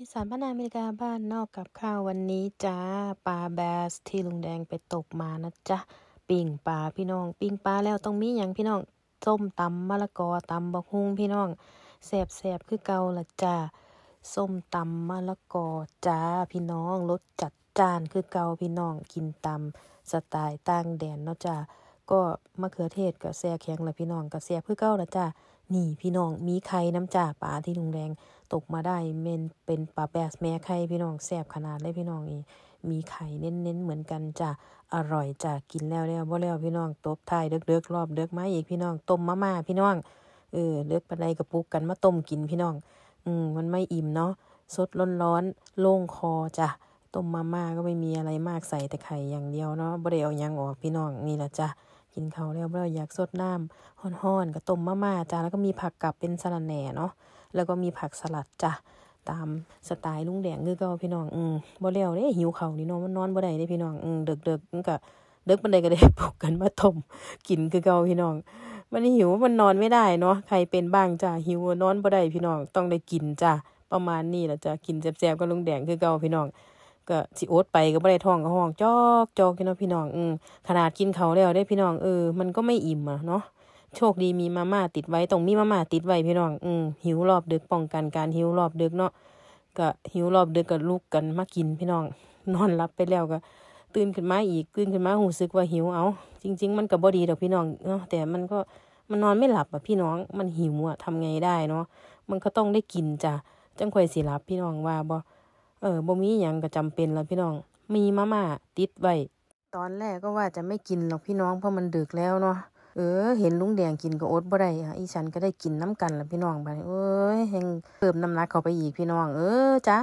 อีสานพนาอเมริกาบ้านนอกกับข้าววันนี้ จ้าปลาแบสที่ลุงแดงไปตกมานะจ๊ะปิ้งปลาพี่น้อง ปิ้งปลาแล้วต้องมีอย่างพี่น้องส้มตำมะละกอตำบะฮุงพี่น้องแสบแสบคือเกาละจ้าส้มตำมะละกอจ้าพี่น้องรสจัดจานคือเกาพี่น้อง กินตำสไตล์ต่างแดนเนาะจ้าก็มะเขือเทศกับแซ่แข็งละพี่น้องกับแซ่เพื่อเก้าละจ้านี่พี่น้องมีไข่น้ำจ่าปลาที่ลุงแดงตกมาได้ เมนเป็นปลาแปสแม่ไข่พี่น้องแซ่บขนาดเลยพี่น้องนี่มีไข่เน้นๆเหมือนกันจ้ะอร่อยจ้ะกินแล้วแล้วบ่แล้วพี่น้องตบทายเลือกๆรอบเลือกไม้อีกพี่น้องต้มมาม่าพี่น้อง เออเลือกปลาไดกระปุกกันมาต้มกินพี่น้อง อืมมันไม่อิ่มเนาะสดร้อนร้อนโล่งคอจ้ะต้มมาม่าก็ไม่มีอะไรมากใส่แต่ไข่อย่างเดียวเนาะบ่ได้เอายังออกพี่น้องนี่ละจ้ะกินเขาแล้วเราอยากสดน้ำห้อนๆก็ต้มมาม่าจ้าแล้วก็มีผักกับเป็นสลัดแหน่เนาะแล้วก็มีผักสลัดจ้ะตามสไตล์ลุงแดงคือเกาพี่น้องอืมบ่เล้วเด้หิวเขานี่เนาะมันนอนบ่ได้เด้พี่น้องอืมดึกเมันก็ดึกมันได้ก็ได้ปลุกกันมาต้มกินคือเกาพี่น้อง มันหิวมันนอนไม่ได้เนาะใครเป็นบ้างจ้าหิวนอนบ่ได้พี่น้องต้องได้กินจ้าประมาณนี้แหละจ้ากินแซ่บๆกับลุงแดงคือเกาพี่น้องก็สิโอ๊ตไปก็ไม่ได้ท้องก็ห้องจอกจอกเนาะพี่น้องอืขนาดกินเขาแล้วได้พี่น้องเออมันก็ไม่อิ่มอ่ะเนาะโชคดีมีมาม่าติดไว้ตรงมีมาม่าติดไว้พี่น้อง อืหิวรอบดึกป้องกันการหิวรอบดึกเนาะก็หิวรอบดึกก็ลุกกันมากินพี่น้อง นอนรับไปแล้วก็ตื่นขึ้นมาอีกตื่นขึ้นมาหูซึกว่าหิวเอาจริง ๆ มันก็บ่ดีดอกพี่น้องเนาะแต่มันก็มันนอนไม่หลับอ่ะพี่น้องมันหิวอ่ะทำไงได้เนาะมันก็ต้องได้กินจ้ะจังค่อยสิหลับพี่น้องว่าบ่เออบ่มีหยังก็จำเป็นแล้วพี่น้อง มีมาม่าติดไว้ ตอนแรกก็ว่าจะไม่กิน หรอกพี่น้องเพราะมันดึกแล้วเนาะเออ เห็นลุงแดงกินก็อดบ่ได้อ่ะอีฉันก็ได้กินน้ำกันแล้วพี่น้องไปเอ้ยเงเพิ่มน้ำหนักเข้าไปอีกพี่น้อง เออ จ้า